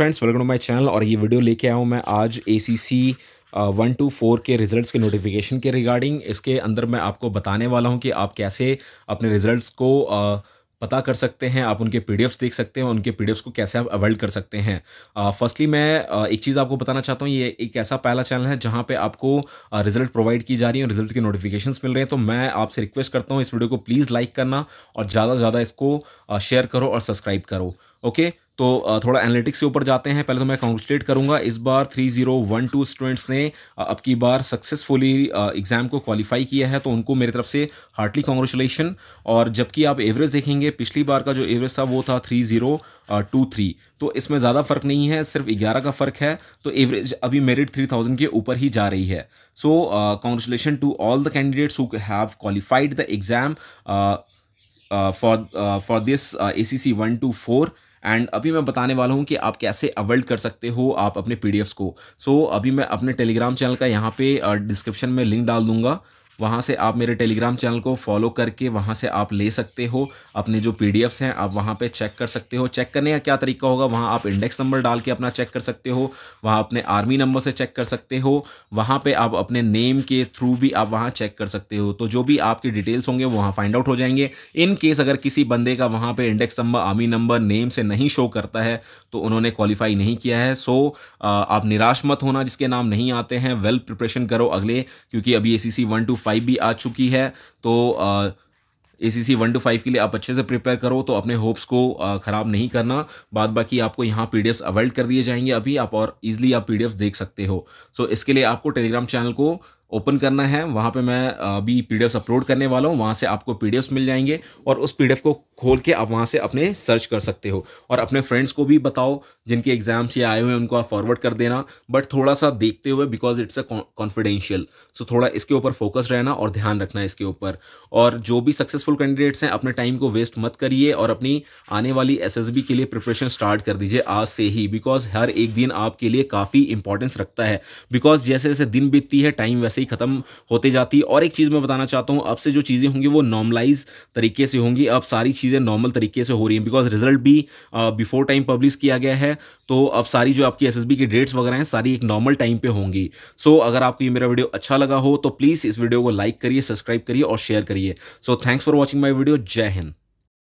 friends welcome to my channel और ये video लेके आया हूँ मैं आज A C C one two four के रिजल्ट्स के नोटिफिकेशन के रिगार्डिंग इसके अंदर मैं आपको बताने वाला हूँ कि आप कैसे अपने रिजल्ट्स को uh, पता कर सकते हैं आप उनके पी देख सकते हैं उनके पी को कैसे आप अवॉइड कर सकते हैं फर्स्टली uh, मैं uh, एक चीज़ आपको बताना चाहता हूँ ये एक ऐसा पहला चैनल है जहाँ पे आपको रिजल्ट uh, प्रोवाइड की जा रही है और रिजल्ट के नोटिफिकेशन मिल रहे हैं तो मैं आपसे रिक्वेस्ट करता हूँ इस वीडियो को प्लीज़ लाइक करना और ज़्यादा से ज़्यादा इसको शेयर uh, करो और सब्सक्राइब करो ओके तो थोड़ा एनालिटिक्स के ऊपर जाते हैं पहले तो मैं कॉन्ग्रेचुलेट करूंगा इस बार 3012 स्टूडेंट्स ने अब की बार सक्सेसफुली एग्ज़ाम को क्वालिफाई किया है तो उनको मेरी तरफ से हार्टली कॉन्ग्रेचुलेशन और जबकि आप एवरेज देखेंगे पिछली बार का जो एवरेज था वो था थ्री तो इसमें ज़्यादा फ़र्क नहीं है सिर्फ ग्यारह का फ़र्क है तो एवरेज अभी मेरिट थ्री थाउजेंड के ऊपर ही जा रही है so congratulation to all the candidates who have qualified the exam for for this A C C one two four and अभी मैं बताने वाला हूँ कि आप कैसे अवॉइड कर सकते हो आप अपने पी को सो so, अभी मैं अपने टेलीग्राम चैनल का यहाँ पे डिस्क्रिप्शन में लिंक डाल दूँगा वहाँ से आप मेरे टेलीग्राम चैनल को फॉलो करके वहाँ से आप ले सकते हो अपने जो पी हैं आप वहाँ पर चेक कर सकते हो चेक करने का क्या तरीका होगा वहाँ आप इंडेक्स नंबर डाल के अपना चेक कर सकते हो वहाँ अपने आर्मी नंबर से चेक कर सकते हो वहाँ पर आप अपने नेम के थ्रू भी आप वहाँ चेक कर सकते हो तो जो भी आपकी डिटेल्स होंगे वहाँ फाइंड आउट हो जाएंगे इन केस अगर किसी बंदे का वहाँ पर index number army number name से नहीं शो करता है तो उन्होंने क्वालिफाई नहीं किया है सो आप निराश मत होना जिसके नाम नहीं आते हैं वेल प्रिपरेशन करो अगले क्योंकि अभी A C one two five भी आ चुकी है तो A C C one two five के लिए आप अच्छे से प्रिपेयर करो तो अपने होप्स को ख़राब नहीं करना बाद बाकी आपको यहाँ पी डी कर दिए जाएंगे अभी आप और ईजिली आप पी देख सकते हो सो so, इसके लिए आपको टेलीग्राम चैनल को ओपन करना है वहाँ पे मैं अभी पी अपलोड करने वाला हूँ वहाँ से आपको पी मिल जाएंगे और उस पी को खोल के आप वहाँ से अपने सर्च कर सकते हो और अपने फ्रेंड्स को भी बताओ जिनके एग्ज़ाम्स ये आए हुए हैं उनको आप फॉरवर्ड कर देना बट थोड़ा सा देखते हुए because it's a confidential so थोड़ा इसके ऊपर फोकस रहना और ध्यान रखना इसके ऊपर और जो भी सक्सेसफुल कैंडिडेट्स हैं अपने टाइम को वेस्ट मत करिए और अपनी आने वाली एस के लिए प्रिपरेशन स्टार्ट कर दीजिए आज से ही बिकॉज हर एक दिन आपके लिए काफ़ी इंपॉर्टेंस रखता है बिकॉज जैसे जैसे दिन बीतती है टाइम वैसे ऐसे ही ख़त्म होते जाती और एक चीज़ मैं बताना चाहता हूँ अब से जो चीज़ें होंगी वो नॉर्मलाइज तरीके से होंगी अब सारी चीज़ें नॉर्मल तरीके से हो रही हैं बिकॉज रिजल्ट भी बिफोर टाइम पब्लिश किया गया है तो अब सारी जो आपकी एस की डेट्स वगैरह हैं सारी एक नॉर्मल टाइम पर होंगी सो so, अगर आपको ये मेरा वीडियो अच्छा लगा हो तो प्लीज़ इस वीडियो को लाइक करिए सब्सक्राइब करिए और शेयर करिए so thanks for watching my video जय हिंद